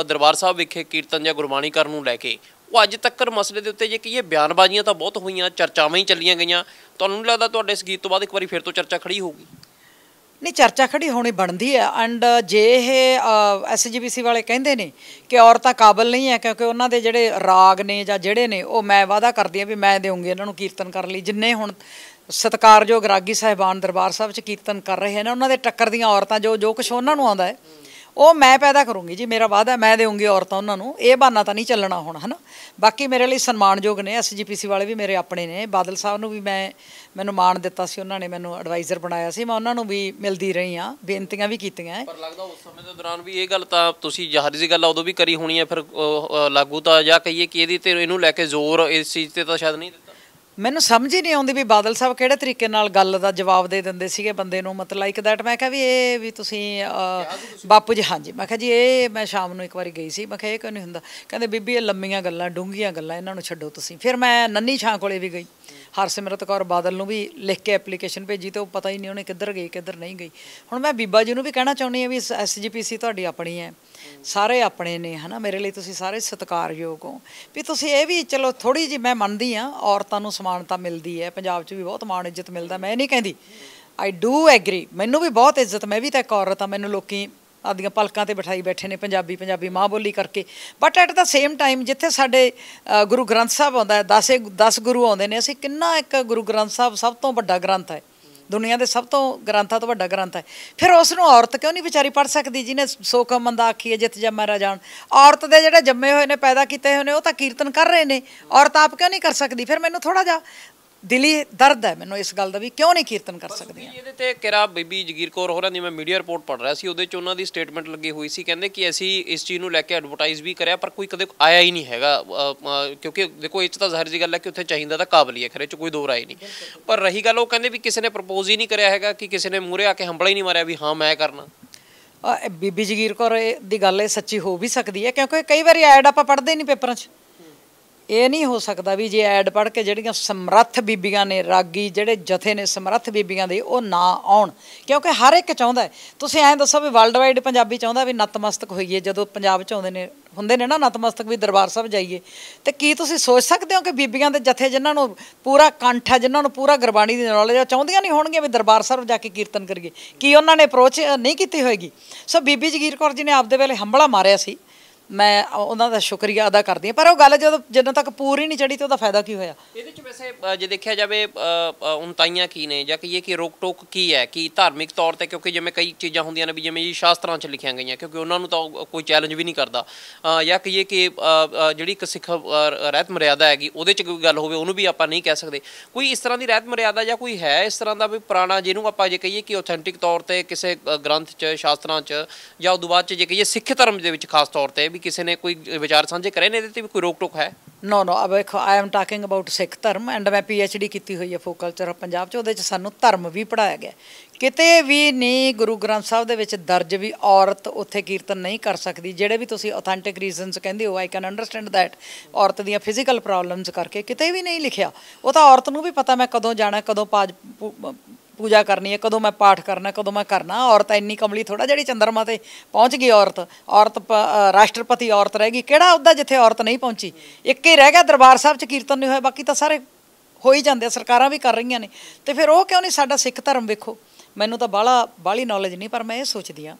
ਦਰਬਾਰ ਸਾਹਿਬ ਵਿਖੇ ਕੀਰਤਨ ਜਾਂ ਗੁਰਬਾਣੀ ਕਰਨ ਨੂੰ ਲੈ ਕੇ ਉਹ ਅੱਜ ਤੱਕਰ ਮਸਲੇ ਦੇ ਉੱਤੇ ਜੇ ਕਿ ਇਹ ਬਿਆਨਬਾਜ਼ੀਆਂ ਤਾਂ ਬਹੁਤ ਹੋਈਆਂ ਚਰਚਾਵਾਂ ਹੀ ਚੱਲੀਆਂ ਗਈਆਂ ਤੁਹਾਨੂੰ ਨਹੀਂ ਲੱਗਦਾ ਤੁਹਾਡੇ ਇਸ ਗੀਤ ਤੋਂ ਬਾਅਦ ਇੱਕ ਵਾਰੀ ਫਿਰ ਤੋਂ ਚਰਚਾ ਖੜੀ ਹੋਊਗੀ ਨੇ ਚਰਚਾ ਖੜੀ ਹੋਣੀ ਬਣਦੀ ਹੈ ਐਂਡ ਜੇ ਇਹ ਐਸਜੀਬੀਸੀ ਵਾਲੇ ਕਹਿੰਦੇ ਨੇ ਕਿ ਔਰਤਾਂ ਕਾਬਲ ਨਹੀਂ ਹੈ ਕਿਉਂਕਿ ਉਹਨਾਂ ਦੇ ਜਿਹੜੇ ਰਾਗ ਨੇ ਜਾਂ ਜਿਹੜੇ ਨੇ ਉਹ ਮੈਂ ਵਾਅਦਾ ਕਰਦੀ ਆ ਵੀ ਮੈਂ ਦੇਵਾਂਗੀ ਇਹਨਾਂ ਨੂੰ ਕੀਰਤਨ ਕਰਨ ਲਈ ਜਿੰਨੇ ਹੁਣ ਸਤਕਾਰਯੋਗ ਰਾਗੀ ਸਹਿਬਾਨ ਦਰਬਾਰ ਸਾਹਿਬ 'ਚ ਕੀਰਤਨ ਕਰ ਰਹੇ ਨੇ ਉਹਨਾਂ ਦੇ ਟੱਕਰ ਦੀਆਂ ਔਰਤਾਂ ਜੋ ਜੋ ਕੁਝ ਉਹਨਾਂ ਨੂੰ ਆਉਂਦਾ ਹੈ ਉਹ ਮੈਂ ਪੈਦਾ ਕਰੂੰਗੀ ਜੀ ਮੇਰਾ ਵਾਅਦਾ ਮੈਂ ਦੇਉਂਗੀ ਔਰਤਾਂ ਉਹਨਾਂ ਨੂੰ ਇਹ ਬਹਾਨਾ ਤਾਂ ਨਹੀਂ ਚੱਲਣਾ ਹੁਣ ਹਨਾ ਬਾਕੀ ਮੇਰੇ ਲਈ ਸਨਮਾਨਯੋਗ ਨੇ ਐਸਜੀਪੀਸੀ ਵਾਲੇ ਵੀ ਮੇਰੇ ਆਪਣੇ ਨੇ ਬਾਦਲ ਸਾਹਿਬ ਨੂੰ ਵੀ ਮੈਂ ਮੈਨੂੰ ਮਾਣ ਦਿੱਤਾ ਸੀ ਉਹਨਾਂ ਨੇ ਮੈਨੂੰ ਐਡਵਾਈਜ਼ਰ ਬਣਾਇਆ ਸੀ ਮੈਂ ਉਹਨਾਂ ਨੂੰ ਵੀ ਮਿਲਦੀ ਰਹੀ ਆ ਬੇਨਤੀਆਂ ਵੀ ਕੀਤੀਆਂ ਪਰ ਲੱਗਦਾ ਉਸ ਸਮੇਂ ਦੇ ਦੌਰਾਨ ਵੀ ਇਹ ਗੱਲ ਤਾਂ ਤੁਸੀਂ ਜ਼ਾਹਰੀ ਜੀ ਗੱਲ ਉਦੋਂ ਵੀ ਕਰੀ ਹੋਣੀ ਹੈ ਫਿਰ ਲਾਗੂ ਤਾਂ ਜਾਂ ਕਹੀਏ ਕਿ ਇਹਦੀ ਤੇ ਇਹਨੂੰ ਲੈ ਕੇ ਜ਼ੋਰ ਇਸ ਚੀਜ਼ ਤੇ ਤਾਂ ਸ਼ਾਇਦ ਨਹੀਂ ਮੈਨੂੰ ਸਮਝ ਹੀ ਨਹੀਂ ਆਉਂਦੀ ਵੀ ਬਾਦਲ ਸਾਹਿਬ ਕਿਹੜੇ ਤਰੀਕੇ ਨਾਲ ਗੱਲ ਦਾ ਜਵਾਬ ਦੇ ਦਿੰਦੇ ਸੀਗੇ ਬੰਦੇ ਨੂੰ ਮਤਲਬ ਲਾਈਕ ਦੈਟ ਮੈਂ ਕਿਹਾ ਵੀ ਇਹ ਵੀ ਤੁਸੀਂ ਬਾਪੂ ਜੀ ਹਾਂਜੀ ਮੈਂ ਕਿਹਾ ਜੀ ਇਹ ਮੈਂ ਸ਼ਾਮ ਨੂੰ ਇੱਕ ਵਾਰੀ ਗਈ ਸੀ ਮੈਂ ਕਿਹਾ ਇਹ ਕਿਉਂ ਨਹੀਂ ਹੁੰਦਾ ਕਹਿੰਦੇ ਬੀਬੀ ਇਹ ਲੰਮੀਆਂ ਗੱਲਾਂ ਡੂੰਘੀਆਂ ਗੱਲਾਂ ਇਹਨਾਂ ਨੂੰ ਛੱਡੋ ਤੁਸੀਂ ਫਿਰ ਮੈਂ ਨੰਨੀ ਛਾਂ ਕੋਲੇ ਵੀ ਗਈ ਹਰਸਿਮਰਤ ਕੌਰ ਬਾਦਲ ਨੂੰ ਵੀ ਲਿਖ ਕੇ ਐਪਲੀਕੇਸ਼ਨ ਭੇਜੀ ਤੇ ਉਹ ਪਤਾ ਹੀ ਨਹੀਂ ਉਹਨੇ ਕਿੱਧਰ ਗਈ ਕਿੱਧਰ ਨਹੀਂ ਗਈ ਹੁਣ ਮੈਂ ਬੀਬਾ ਜੀ ਨੂੰ ਵੀ ਕਹਿਣਾ ਚਾਹੁੰਦੀ ਆ ਵੀ ਐਸਜੀਪੀਸੀ ਤੁਹਾਡੀ ਆਪਣੀ ਹੈ ਸਾਰੇ ਆਪਣੇ ਨੇ ਹਨਾ ਮੇਰੇ ਲਈ ਤੁਸੀਂ ਸਾਰੇ ਸਤਿਕਾਰਯੋਗ ਹੋ ਵੀ ਤੁਸੀਂ ਇਹ ਵੀ ਚਲੋ ਥੋੜੀ ਜੀ ਮੈਂ ਮੰਨਦੀ ਆ ਔਰਤਾਂ ਨੂੰ ਸਮਾਨਤਾ ਮਿਲਦੀ ਹੈ ਪੰਜਾਬ 'ਚ ਵੀ ਬਹੁਤ ਮਾਣ ਇੱਜ਼ਤ ਮਿਲਦਾ ਮੈਂ ਨਹੀਂ ਕਹਿੰਦੀ ਆਈ ਡੂ ਐਗਰੀ ਮੈਨੂੰ ਵੀ ਬਹੁਤ ਇੱਜ਼ਤ ਮੈਂ ਵੀ ਤਾਂ ਇੱਕ ਔਰਤ ਆ ਮੈਨੂੰ ਲੋਕੀ ਆਦੀਆਂ ਪਲਕਾਂ ਤੇ ਬਿਠਾਈ ਬੈਠੇ ਨੇ ਪੰਜਾਬੀ ਪੰਜਾਬੀ ਮਾਂ ਬੋਲੀ ਕਰਕੇ but at the same time ਜਿੱਥੇ ਸਾਡੇ ਗੁਰੂ ਗ੍ਰੰਥ ਸਾਹਿਬ ਆਉਂਦਾ 10 10 ਗੁਰੂ ਆਉਂਦੇ ਨੇ ਅਸੀਂ ਕਿੰਨਾ ਇੱਕ ਗੁਰੂ ਗ੍ਰੰਥ ਸਾਹਿਬ ਸਭ ਤੋਂ ਵੱਡਾ ਗ੍ਰੰਥ ਹੈ ਦੁਨੀਆ ਦੇ ਸਭ ਤੋਂ ਗ੍ਰੰਥਾਂ ਤੋਂ ਵੱਡਾ ਗ੍ਰੰਥ ਹੈ ਫਿਰ ਉਸ ਨੂੰ ਔਰਤ ਕਿਉਂ ਨਹੀਂ ਵਿਚਾਰੀ ਪੜ ਸਕਦੀ ਜਿਹਨੇ ਸੋਖ ਮੰਦਾ ਆਖੀ ਜਿੱਤ ਜੰਮਾ ਰਾਜਾਨ ਔਰਤ ਦੇ ਜਿਹੜੇ ਜੰਮੇ ਹੋਏ ਨੇ ਪੈਦਾ ਕੀਤੇ ਹੋਏ ਨੇ ਉਹ ਤਾਂ ਕੀਰਤਨ ਕਰ ਰਹੇ ਨੇ ਔਰਤ ਆਪ ਕਿਉਂ ਨਹੀਂ ਕਰ ਸਕਦੀ ਫਿਰ ਮੈਨੂੰ ਥੋੜਾ ਜਿਹਾ ਦਿਲੀ ਦਰਦ ਹੈ ਮੈਨੂੰ ਇਸ ਗੱਲ ਦਾ ਵੀ ਕਿਉਂ ਨਹੀਂ ਕੀਰਤਨ ਕਰ ਸਕਦੇ ਆ ਇਹਦੇ ਤੇ ਕਿਰਾ ਬੀਬੀ ਜਗੀਰ ਕੌਰ ਹੋਰਾਂ ਦੀ ਮੈਂ ਮੀਡੀਆ ਰਿਪੋਰਟ ਪੜ੍ਹ ਰਿਹਾ ਸੀ ਉਹਦੇ ਚ ਉਹਨਾਂ ਦੀ ਸਟੇਟਮੈਂਟ ਲੱਗੀ ਹੋਈ ਸੀ ਕਹਿੰਦੇ ਕਿ ਅਸੀਂ ਇਸ ਚੀਜ਼ ਨੂੰ ਲੈ ਕੇ ਐਡਵਰਟਾਈਜ਼ ਵੀ ਕਰਿਆ ਪਰ ਕੋਈ ਕਦੇ ਆਇਆ ਹੀ ਨਹੀਂ ਹੈਗਾ ਕਿਉਂਕਿ ਦੇਖੋ ਇਹ ਚ ਤਾਂ ਜ਼ਾਹਰ ਜੀ ਗੱਲ ਹੈ ਕਿ ਉੱਥੇ ਚਾਹੀਦਾ ਤਾਂ ਕਾਬਲੀ ਹੈ ਖਰੇ ਚ ਕੋਈ ਦੋਰਾ ਹੀ ਨਹੀਂ ਪਰ ਰਹੀ ਗੱਲ ਉਹ ਕਹਿੰਦੇ ਵੀ ਕਿਸੇ ਨੇ ਪ੍ਰਪੋਜ਼ ਹੀ ਨਹੀਂ ਕਰਿਆ ਹੈਗਾ ਕਿ ਕਿਸੇ ਨੇ ਮੂਰੇ ਆ ਕੇ ਹੰਬਲਾ ਹੀ ਨਹੀਂ ਮਾਰਿਆ ਵੀ ਹਾਂ ਮੈਂ ਕਰਨਾ ਬੀਬੀ ਜਗੀਰ ਕੌਰ ਦੀ ਗੱਲ ਇਹ ਸੱਚੀ ਹੋ ਵੀ ਸਕਦੀ ਹੈ ਕਿਉਂਕਿ ਕਈ ਵਾਰੀ ਐਡ ਆਪਾਂ ਪੜ੍ਹਦੇ ਨਹੀਂ ਪੇਪਰਾਂ 'ਚ ਇਹ ਨਹੀਂ ਹੋ ਸਕਦਾ ਵੀ ਜੇ ਐਡ ਪੜ ਕੇ ਜਿਹੜੀਆਂ ਸਮਰੱਥ ਬੀਬੀਆਂ ਨੇ ਰਾਗੀ ਜਿਹੜੇ ਜਥੇ ਨੇ ਸਮਰੱਥ ਬੀਬੀਆਂ ਦੇ ਉਹ ਨਾ ਆਉਣ ਕਿਉਂਕਿ ਹਰ ਇੱਕ ਚਾਹੁੰਦਾ ਤੁਸੀਂ ਐਂ ਦੱਸੋ ਵੀ ਵਰਲਡ ਵਾਈਡ ਪੰਜਾਬੀ ਚਾਹੁੰਦਾ ਵੀ ਨਤਮਸਤਕ ਹੋਈਏ ਜਦੋਂ ਪੰਜਾਬ ਚ ਆਉਂਦੇ ਨੇ ਹੁੰਦੇ ਨੇ ਨਾ ਨਤਮਸਤਕ ਵੀ ਦਰਬਾਰ ਸਾਹਿਬ ਜਾਈਏ ਤੇ ਕੀ ਤੁਸੀਂ ਸੋਚ ਸਕਦੇ ਹੋ ਕਿ ਬੀਬੀਆਂ ਦੇ ਜਥੇ ਜਿਨ੍ਹਾਂ ਨੂੰ ਪੂਰਾ ਕੰਠ ਹੈ ਜਿਨ੍ਹਾਂ ਨੂੰ ਪੂਰਾ ਗੁਰਬਾਣੀ ਦੀ ਨੌਲੇਜ ਹੈ ਚਾਹੁੰਦੀਆਂ ਨਹੀਂ ਹੋਣਗੀਆਂ ਵੀ ਦਰਬਾਰ ਸਾਹਿਬ ਜਾ ਕੇ ਕੀਰਤਨ ਕਰੀਏ ਕੀ ਉਹਨਾਂ ਨੇ ਅਪਰੋਚ ਨਹੀਂ ਕੀਤੀ ਹੋਏਗੀ ਸੋ ਬੀਬੀ ਜਗੀਰ ਕੌਰ ਜੀ ਨੇ ਆਪਦੇ ਵੇਲੇ ਹੰਬਲਾ ਮਾਰਿਆ ਸੀ ਮੈਂ ਉਹਨਾਂ ਦਾ ਸ਼ੁਕਰੀਆ ਅਦਾ ਕਰਦੀ ਹਾਂ ਪਰ ਉਹ ਗੱਲ ਜਦੋਂ ਜਦੋਂ ਤੱਕ ਪੂਰੀ ਨਹੀਂ ਚੜੀ ਤੇ ਉਹਦਾ ਫਾਇਦਾ ਕੀ ਹੋਇਆ ਇਹਦੇ ਵਿੱਚ ਵੈਸੇ ਜੇ ਦੇਖਿਆ ਜਾਵੇ ਉਨਤਾਈਆਂ ਕੀ ਨੇ ਜਾਂ ਕਿ ਇਹ ਕਿ ਰੋਕ ਟੋਕ ਕੀ ਹੈ ਕਿ ਧਾਰਮਿਕ ਤੌਰ ਤੇ ਕਿਉਂਕਿ ਜਿਵੇਂ ਕਈ ਚੀਜ਼ਾਂ ਹੁੰਦੀਆਂ ਨੇ ਵੀ ਜਿਵੇਂ ਜੀ ਸ਼ਾਸਤਰਾਂ 'ਚ ਲਿਖੀਆਂ ਗਈਆਂ ਕਿਉਂਕਿ ਉਹਨਾਂ ਨੂੰ ਤਾਂ ਕੋਈ ਚੈਲੰਜ ਵੀ ਨਹੀਂ ਕਰਦਾ ਜਾਂ ਕਿ ਇਹ ਕਿ ਜਿਹੜੀ ਇੱਕ ਸਿੱਖ ਰਹਿਤ ਮਰਿਆਦਾ ਹੈਗੀ ਉਹਦੇ 'ਚ ਕੋਈ ਗੱਲ ਹੋਵੇ ਉਹਨੂੰ ਵੀ ਆਪਾਂ ਨਹੀਂ ਕਹਿ ਸਕਦੇ ਕੋਈ ਇਸ ਤਰ੍ਹਾਂ ਦੀ ਰਹਿਤ ਮਰਿਆਦਾ ਜਾਂ ਕੋਈ ਹੈ ਇਸ ਤਰ੍ਹਾਂ ਦਾ ਵੀ ਪੁਰਾਣਾ ਜਿਹਨੂੰ ਆਪਾਂ ਜੇ ਕਹੀਏ ਕਿ ਆਥੈਂਟਿਕ ਤੌਰ ਤੇ ਕਿਸੇ ਗ੍ਰੰਥ 'ਚ ਸ਼ਾਸਤਰਾਂ 'ਚ ਜਾਂ ਉਦੋਂ ਬਾਅਦ 'ਚ ਜੇ ਕਹੀਏ ਸਿੱਖ ਧਰਮ ਦੇ ਵਿੱਚ ਖਾਸ ਤੌਰ ਤੇ ਵੀ ਕਿਸੇ ਨੇ ਕੋਈ ਵਿਚਾਰ ਸਾਂਝੇ ਕਰੇ ਨੇ ਇਹਦੇ ਤੇ ਵੀ ਕੋਈ ਰੋਕ ਟੋਕ ਹੈ ਨੋ ਨੋ ਅਬ ਵੇਖੋ I am talking about Sikh ਧਰਮ ਐਂਡ ਮੈਂ ਪੀ ਐਚ ਡੀ ਕੀਤੀ ਹੋਈ ਹੈ ਫੋਕ ਕਲਚਰ ਪੰਜਾਬ ਚ ਉਹਦੇ ਚ ਸਾਨੂੰ ਧਰਮ ਵੀ ਪੜਾਇਆ ਗਿਆ ਕਿਤੇ ਵੀ ਨਹੀਂ ਗੁਰੂ ਗ੍ਰੰਥ ਸਾਹਿਬ ਦੇ ਵਿੱਚ ਦਰਜ ਵੀ ਔਰਤ ਉੱਥੇ ਕੀਰਤਨ ਨਹੀਂ ਕਰ ਸਕਦੀ ਜਿਹੜੇ ਵੀ ਤੁਸੀਂ ਆਥੈਂਟਿਕ ਰੀਜ਼ਨਸ ਕਹਿੰਦੇ ਹੋ ਆਈ ਕੈਨ ਅੰਡਰਸਟੈਂਡ ਥੈਟ ਔਰਤ ਦੀਆਂ ਫਿਜ਼ੀਕਲ ਪ੍ਰੋਬਲਮਸ ਕਰਕੇ ਕਿਤੇ ਵੀ ਨਹੀਂ ਲਿਖਿਆ ਉਹ ਤਾਂ ਔਰਤ ਨੂੰ ਵੀ ਪਤਾ ਮੈਂ ਕਦੋਂ ਜਾਣਾ ਕਦੋਂ ਪਾਜ ਪੂਜਾ ਕਰਨੀ ਹੈ ਕਦੋਂ ਮੈਂ ਪਾਠ ਕਰਨਾ ਕਦੋਂ ਮੈਂ ਕਰਨਾ ਔਰਤ ਇੰਨੀ ਕਮਲੀ ਥੋੜਾ ਜਿਹੜੀ ਚੰਦਰਮਾ ਤੇ ਪਹੁੰਚ ਗਈ ਔਰਤ ਔਰਤ ਰਾਸ਼ਟਰਪਤੀ ਔਰਤ ਰਹਿ ਗਈ ਕਿਹੜਾ ਉਹਦਾ ਜਿੱਥੇ ਔਰਤ ਨਹੀਂ ਪਹੁੰਚੀ ਇੱਕ ਹੀ ਰਹਿ ਗਿਆ ਦਰਬਾਰ ਸਾਹਿਬ 'ਚ ਕੀਰਤਨ ਨਹੀਂ ਹੋਇਆ ਬਾਕੀ ਤਾਂ ਸਾਰੇ ਹੋ ਹੀ ਜਾਂਦੇ ਸਰਕਾਰਾਂ ਵੀ ਕਰ ਰਹੀਆਂ ਨੇ ਤੇ ਫਿਰ ਉਹ ਕਿਉਂ ਨਹੀਂ ਸਾਡਾ ਸਿੱਖ ਧਰਮ ਵੇਖੋ ਮੈਨੂੰ ਤਾਂ ਬਾਲਾ ਬਾਲੀ ਨੌਲੇਜ ਨਹੀਂ ਪਰ ਮੈਂ ਇਹ ਸੋਚਦੀ ਆ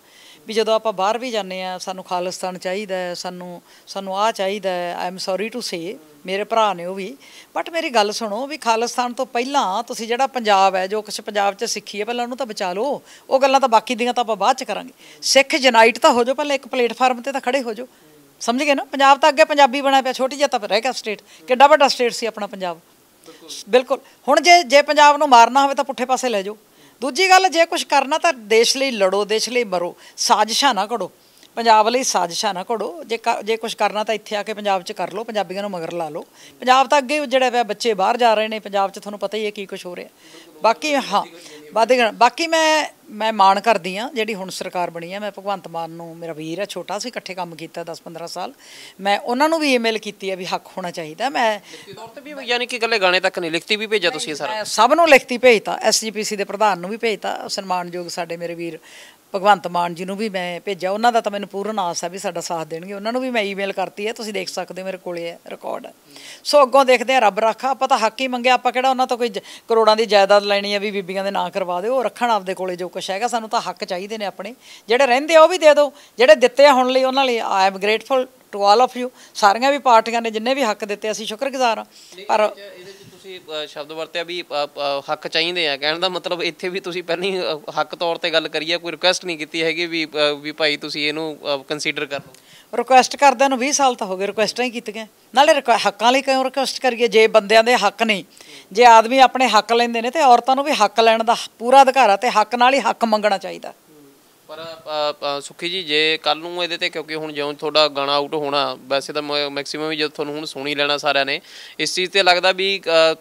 ਵੀ ਜਦੋਂ ਆਪਾਂ ਬਾਹਰ ਵੀ ਜਾਂਦੇ ਆ ਸਾਨੂੰ ਖਾਲਿਸਤਾਨ ਚਾਹੀਦਾ ਸਾਨੂੰ ਸਾਨੂੰ ਆ ਚਾਹੀਦਾ I am sorry to say ਮੇਰੇ ਭਰਾ ਨੇ ਉਹ ਵੀ ਬਟ ਮੇਰੀ ਗੱਲ ਸੁਣੋ ਵੀ ਖਾਲਿਸਤਾਨ ਤੋਂ ਪਹਿਲਾਂ ਤੁਸੀਂ ਜਿਹੜਾ ਪੰਜਾਬ ਹੈ ਜੋ ਕੁਝ ਪੰਜਾਬ 'ਚ ਸਿੱਖੀ ਹੈ ਪਹਿਲਾਂ ਉਹਨੂੰ ਤਾਂ ਬਚਾ ਲਓ ਉਹ ਗੱਲਾਂ ਤਾਂ ਬਾਕੀ ਦੀਆਂ ਤਾਂ ਆਪਾਂ ਬਾਅਦ 'ਚ ਕਰਾਂਗੇ ਸਿੱਖ ਜਨਾਈਟ ਤਾਂ ਹੋ ਜਾਓ ਪਹਿਲਾਂ ਇੱਕ ਪਲੇਟਫਾਰਮ ਤੇ ਤਾਂ ਖੜੇ ਹੋ ਜਾਓ ਸਮਝ ਗਏ ਨਾ ਪੰਜਾਬ ਤਾਂ ਅੱਗੇ ਪੰਜਾਬੀ ਬਣਾ ਪਿਆ ਛੋਟੀ ਜਿਹਾ ਤਾਂ ਰਹਿ ਗਿਆ ਸਟੇਟ ਕਿੱਡਾ ਵੱਡਾ ਸਟੇਟ ਸੀ ਆਪਣਾ ਪੰਜਾਬ ਬਿਲਕੁਲ ਹੁਣ ਜੇ ਜੇ ਪੰਜਾਬ ਨੂੰ ਮਾਰਨਾ ਹੋਵੇ ਤਾਂ ਪੁੱਠੇ ਪਾਸੇ ਲੈ ਜਾਓ ਦੂਜੀ ਗੱਲ ਜੇ ਕੁਝ ਕਰਨਾ ਤਾਂ ਦੇਸ਼ ਲਈ ਲੜੋ ਦੇਸ਼ ਲਈ ਮਰੋ ਸਾਜ਼ਿਸ਼ਾਂ ਨਾ ਕਰੋ ਪੰਜਾਬ ਲਈ ਸਾਜ਼ਿਸ਼ਾਂ ਨਾ ਘੜੋ ਜੇ ਜੇ ਕੁਝ ਕਰਨਾ ਤਾਂ ਇੱਥੇ ਆ ਕੇ ਪੰਜਾਬ 'ਚ ਕਰ ਲਓ ਪੰਜਾਬੀਆਂ ਨੂੰ ਮਗਰ ਲਾ ਲਓ ਪੰਜਾਬ ਤਾਂ ਅੱਗੇ ਜਿਹੜਾ ਪਿਆ ਬੱਚੇ ਬਾਹਰ ਜਾ ਰਹੇ ਨੇ ਪੰਜਾਬ 'ਚ ਤੁਹਾਨੂੰ ਪਤਾ ਹੀ ਹੈ ਕੀ ਕੁਝ ਹੋ ਰਿਹਾ ਬਾਕੀ ਹਾਂ ਵਾਦੇ ਬਾਕੀ ਮੈਂ ਮੈਂ ਮਾਣ ਕਰਦੀ ਆ ਜਿਹੜੀ ਹੁਣ ਸਰਕਾਰ ਬਣੀ ਆ ਮੈਂ ਭਗਵੰਤ ਮਾਨ ਨੂੰ ਮੇਰਾ ਵੀਰ ਆ ਛੋਟਾ ਸੀ ਇਕੱਠੇ ਕੰਮ ਕੀਤਾ 10 15 ਸਾਲ ਮੈਂ ਉਹਨਾਂ ਨੂੰ ਵੀ ਈਮੇਲ ਕੀਤੀ ਆ ਵੀ ਹੱਕ ਹੋਣਾ ਚਾਹੀਦਾ ਮੈਂ ਤੌਰ ਤੇ ਵੀ ਯਾਨੀ ਕਿ ਗੱਲੇ ਗਾਣੇ ਤੱਕ ਨਹੀਂ ਲਿਖਤੀ ਵੀ ਭੇਜਿਆ ਤੁਸੀਂ ਸਾਰਾ ਸਭ ਨੂੰ ਲਿਖਤੀ ਭੇਜਤਾ ਐਸਜੀਪੀਸੀ ਦੇ ਪ੍ਰਧਾਨ ਨੂੰ ਵੀ ਭੇਜਤਾ ਸਨਮਾਨਯੋਗ ਸਾਡੇ ਮੇਰੇ ਵੀਰ ਭਗਵੰਤ ਮਾਨ ਜੀ ਨੂੰ ਵੀ ਮੈਂ ਭੇਜਿਆ ਉਹਨਾਂ ਦਾ ਤਾਂ ਮੈਨੂੰ ਪੂਰਨ ਆਸ ਹੈ ਵੀ ਸਾਡਾ ਸਾਥ ਦੇਣਗੇ ਉਹਨਾਂ ਨੂੰ ਵੀ ਮੈਂ ਈਮੇਲ ਕਰਤੀ ਹੈ ਤੁਸੀਂ ਦੇਖ ਸਕਦੇ ਹੋ ਮੇਰੇ ਕੋਲੇ ਹੈ ਰਿਕਾਰਡ ਸੋ ਅੱਗੋਂ ਦੇਖਦੇ ਆ ਰੱਬ ਰੱਖਾ ਆਪਾਂ ਤਾਂ ਹੱਕ ਹੀ ਮੰਗਿਆ ਆਪਾਂ ਕਿਹੜਾ ਉਹਨਾਂ ਤੋਂ ਕੋਈ ਕਰੋੜਾਂ ਦੀ ਜਾਇਦਾਦ ਲੈਣੀ ਹੈ ਵੀ ਬੀਬੀਆਂ ਦੇ ਨਾਂ ਕਰਵਾ ਦਿਓ ਰੱਖਣ ਆਪਦੇ ਕੋਲੇ ਜੋ ਕੁਛ ਹੈਗਾ ਸਾਨੂੰ ਤਾਂ ਹੱਕ ਚਾਹੀਦੇ ਨੇ ਆਪਣੇ ਜਿਹੜੇ ਰਹਿੰਦੇ ਆ ਉਹ ਵੀ ਦੇ ਦਿਓ ਜਿਹੜੇ ਦਿੱਤੇ ਆ ਹੁਣ ਲਈ ਉਹਨਾਂ ਲਈ I am grateful to all of you ਸਾਰੀਆਂ ਵੀ ਪਾਰਟੀਆਂ ਨੇ ਜਿੰਨੇ ਵੀ ਹੱਕ ਦਿੱਤੇ ਅਸੀਂ ਸ਼ੁਕਰਗੁਜ਼ਾਰ ਆ ਪਰ ਤੁਸੀਂ ਸ਼ਬਦ ਵਰਤਿਆ ਵੀ ਹੱਕ ਚਾਹੀਦੇ ਆ ਕਹਿਣ ਦਾ ਮਤਲਬ ਇੱਥੇ ਵੀ ਤੁਸੀਂ ਪਹਿਲਾਂ ਹੀ ਹੱਕ ਤੌਰ ਤੇ ਗੱਲ ਕਰੀ ਆ ਕੋਈ ਰਿਕੁਐਸਟ ਨਹੀਂ ਕੀਤੀ ਹੈਗੀ ਵੀ ਵੀ ਭਾਈ ਤੁਸੀਂ ਇਹਨੂੰ ਕੰਸੀਡਰ ਕਰ ਲਓ ਰਿਕੁਐਸਟ ਕਰਦਿਆਂ ਨੂੰ 20 ਸਾਲ ਤਾਂ ਹੋ ਗਏ ਰਿਕੁਐਸਟਾਂ ਹੀ ਕੀਤੀਆਂ ਨਾਲੇ ਹੱਕਾਂ ਲਈ ਕਿਉਂ ਰਿਕੁਐਸਟ ਕਰੀਏ ਜੇ ਬੰਦਿਆਂ ਦੇ ਹੱਕ ਨਹੀਂ ਜੇ ਆਦਮੀ ਆਪਣੇ ਹੱਕ ਲੈਂਦੇ ਨੇ ਤੇ ਔਰਤਾਂ ਨੂੰ ਵੀ ਹੱਕ ਲੈਣ ਦਾ ਪੂਰਾ ਅਧਿਕਾਰ ਆ ਤੇ ਹੱਕ ਨਾਲ ਹੀ ਹੱਕ ਮੰਗਣਾ ਚਾਹੀਦਾ ਪਰ ਸੁਖੀ ਜੀ ਜੇ ਕੱਲ ਨੂੰ ਇਹਦੇ ਤੇ ਕਿਉਂਕਿ ਹੁਣ ਜਿਉਂ ਤੁਹਾਡਾ ਗਾਣਾ ਆਊਟ ਹੋਣਾ ਵੈਸੇ ਤਾਂ ਮੈਕਸਿਮਮ ਜਦ ਤੁਹਾਨੂੰ ਹੁਣ ਸੁਣੀ ਲੈਣਾ ਸਾਰਿਆਂ ਨੇ ਇਸ ਚੀਜ਼ ਤੇ ਲੱਗਦਾ ਵੀ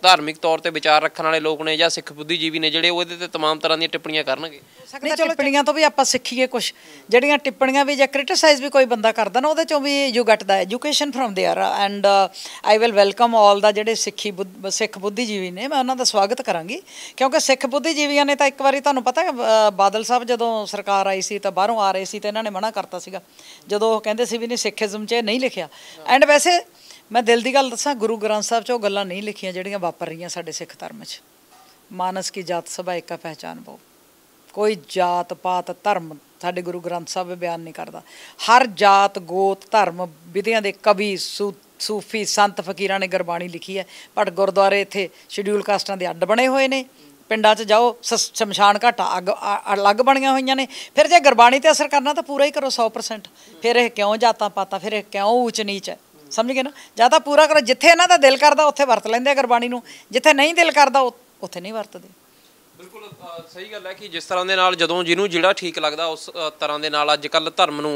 ਧਾਰਮਿਕ ਤੌਰ ਤੇ ਵਿਚਾਰ ਰੱਖਣ ਵਾਲੇ ਲੋਕ ਨੇ ਜਾਂ ਸਿੱਖ ਬੁੱਧੀਜੀਵੀ ਨੇ ਜਿਹੜੇ ਉਹ ਇਹਦੇ ਤੇ तमाम ਤਰ੍ਹਾਂ ਦੀਆਂ ਟਿੱਪਣੀਆਂ ਕਰਨਗੇ ਨਹੀਂ ਟਿੱਪਣੀਆਂ ਤੋਂ ਵੀ ਆਪਾਂ ਸਿੱਖੀਏ ਕੁਝ ਜਿਹੜੀਆਂ ਟਿੱਪਣੀਆਂ ਵੀ ਜਾਂ ਕ੍ਰਿਟਿਸਾਈਜ਼ ਵੀ ਕੋਈ ਬੰਦਾ ਕਰਦਾ ਨਾ ਉਹਦੇ ਚੋਂ ਵੀ you get the education from there and I will welcome all the ਜਿਹੜੇ ਸਿੱਖੀ ਸਿੱਖ ਬੁੱਧੀਜੀਵੀ ਨੇ ਮੈਂ ਉਹਨਾਂ ਦਾ ਸਵਾਗਤ ਕਰਾਂਗੀ ਕਿਉਂਕਿ ਸਿੱਖ ਬੁੱਧੀਜੀਵੀਆਂ ਨੇ ਤਾਂ ਇੱਕ ਵਾਰੀ ਤੁਹਾਨੂੰ ਪਤਾ ਬਾਦਲ ਸਾਹਿਬ ਜਦੋਂ ਸਰਕਾਰ ਆਈ ਸੀ ਤਾਂ ਬਾਹਰੋਂ ਆ ਰਹੇ ਸੀ ਤੇ ਇਹਨਾਂ ਨੇ ਮਨਾ ਕਰਤਾ ਸੀਗਾ ਜਦੋਂ ਉਹ ਕਹਿੰਦੇ ਸੀ ਵੀ ਨਹੀਂ ਸਿੱਖੀਜ਼ਮ 'ਚ ਇਹ ਨਹੀਂ ਲਿਖਿਆ ਐਂਡ ਵੈਸੇ ਮੈਂ ਦਿਲ ਦੀ ਗੱਲ ਦੱਸਾਂ ਗੁਰੂ ਗ੍ਰੰਥ ਸਾਹਿਬ 'ਚ ਉਹ ਗੱਲਾਂ ਨਹੀਂ ਲਿਖੀਆਂ ਜਿਹੜੀਆਂ ਵਾਪਰ ਰਹੀਆਂ ਸਾਡੇ ਸਿੱਖ ਧਰਮ 'ਚ ਮਾਨਸ ਕੀ ਜਾਤ ਸਭਾ ਇੱਕਾ ਪਹਿਚਾਨ ਬੋ ਕੋਈ ਜਾਤ ਪਾਤ ਧਰਮ ਸਾਡੇ ਗੁਰੂ ਗ੍ਰੰਥ ਸਾਹਿਬ ਬਿਆਨ ਨਹੀਂ ਕਰਦਾ ਹਰ ਜਾਤ ਗੋਤ ਧਰਮ ਵਿਧਿਆਂ ਦੇ ਕਵੀ ਸੂਫੀ ਸੰਤ ਫਕੀਰਾਂ ਨੇ ਗੁਰਬਾਣੀ ਲਿਖੀ ਹੈ ਪਰ ਗੁਰਦੁਆਰੇ ਇੱਥੇ ਸ਼ਡਿਊਲ ਕਾਸਟਾਂ ਦੇ ਅੱਡ ਬਣੇ ਹੋਏ ਨੇ ਪਿੰਡਾਂ 'ਚ ਜਾਓ ਸ਼ਮਸ਼ਾਨ ਘਾਟਾ ਅੱਗ ਅਲੱਗ ਬਣੀਆਂ ਹੋਈਆਂ ਨੇ ਫਿਰ ਜੇ ਗੁਰਬਾਣੀ ਤੇ ਅਸਰ ਕਰਨਾ ਤਾਂ ਪੂਰਾ ਹੀ ਕਰੋ 100% ਫਿਰ ਇਹ ਕਿਉਂ ਜਾਤਾਂ ਪਾਤਾਂ ਫਿਰ ਇਹ ਕਿਉਂ ਊਚ ਨੀਚ ਹੈ ਸਮਝ ਗਏ ਨਾ ਜਾਂ ਤਾਂ ਪੂਰਾ ਕਰੋ ਜਿੱਥੇ ਇਹਨਾਂ ਦਾ ਦਿਲ ਕਰਦਾ ਉੱਥੇ ਵਰਤ ਲੈਂਦੇ ਆ ਗੁਰਬਾਣੀ ਨੂੰ ਜਿੱਥੇ ਨਹੀਂ ਦਿਲ ਕਰਦਾ ਉੱਥੇ ਨਹੀਂ ਵਰਤਦੇ ਬਿਲਕੁਲ ਸਹੀ ਗੱਲ ਹੈ ਕਿ ਜਿਸ ਤਰ੍ਹਾਂ ਦੇ ਨਾਲ ਜਦੋਂ ਜਿਹਨੂੰ ਜਿਹੜਾ ਠੀਕ ਲੱਗਦਾ ਉਸ ਤਰ੍ਹਾਂ ਦੇ ਨਾਲ ਅੱਜ ਕੱਲ ਧਰਮ ਨੂੰ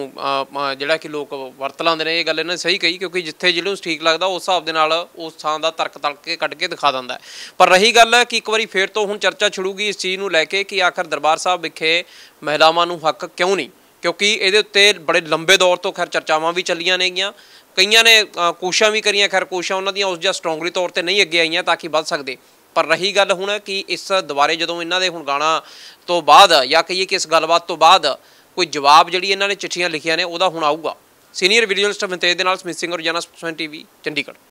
ਜਿਹੜਾ ਕਿ ਲੋਕ ਵਰਤ ਲਾਉਂਦੇ ਨੇ ਇਹ ਗੱਲ ਇਹਨਾਂ ਸਹੀ ਕਹੀ ਕਿਉਂਕਿ ਜਿੱਥੇ ਜਿਹਨੂੰ ਠੀਕ ਲੱਗਦਾ ਉਸ ਹਿਸਾਬ ਦੇ ਨਾਲ ਉਸ ਥਾਂ ਦਾ ਤਰਕ ਤਲਕ ਕੇ ਕੱਢ ਕੇ ਦਿਖਾ ਦਿੰਦਾ ਪਰ ਰਹੀ ਗੱਲ ਕਿ ਇੱਕ ਵਾਰੀ ਫੇਰ ਤੋਂ ਹੁਣ ਚਰਚਾ ਛੜੂਗੀ ਇਸ ਚੀਜ਼ ਨੂੰ ਲੈ ਕੇ ਕਿ ਆਖਰ ਦਰਬਾਰ ਸਾਹਿਬ ਵਿਖੇ ਮਹਿਲਾਵਾਂ ਨੂੰ ਹੱਕ ਕਿਉਂ ਨਹੀਂ ਕਿਉਂਕਿ ਇਹਦੇ ਉੱਤੇ ਬੜੇ ਲੰਬੇ ਦੌਰ ਤੋਂ ਖੈਰ ਚਰਚਾਵਾਂ ਵੀ ਚੱਲੀਆਂ ਨੇਗੀਆਂ ਕਈਆਂ ਨੇ ਕੋਸ਼ਿਸ਼ਾਂ ਵੀ ਕਰੀਆਂ ਖੈਰ ਕੋਸ਼ਿਸ਼ਾਂ ਉਹਨਾਂ ਦੀਆਂ ਉਸ ਜਿਹਾ ਸਟਰੋਂਗਲੀ ਤੌਰ ਤੇ ਨਹੀਂ ਅੱਗੇ ਆਈਆਂ ਤਾਂ ਕਿ ਵੱਧ ਸਕਦੇ ਪਰ ਰਹੀ ਗੱਲ ਹੁਣ ਕਿ ਇਸ ਦੁਬਾਰੇ ਜਦੋਂ ਇਹਨਾਂ ਦੇ ਹੁਣ ਗਾਣਾ ਤੋਂ ਬਾਅਦ ਜਾਂ ਕਹੀਏ ਕਿ ਇਸ ਗੱਲਬਾਤ ਤੋਂ ਬਾਅਦ ਕੋਈ ਜਵਾਬ ਜਿਹੜੀ ਇਹਨਾਂ ਨੇ ਚਿੱਠੀਆਂ ਲਿਖੀਆਂ ਨੇ ਉਹਦਾ ਹੁਣ ਆਊਗਾ ਸੀਨੀਅਰ ਵਿਜੂਅਲਿਸਟ ਮਨਤੇਜ ਦੇ ਨਾਲ ਸਮਿਤ ਸਿੰਘ ਰੋਜ਼ਾਨਾ ਸਪੋਰਟਸ ਟੀਵੀ ਚੰਡੀਗੜ੍ਹ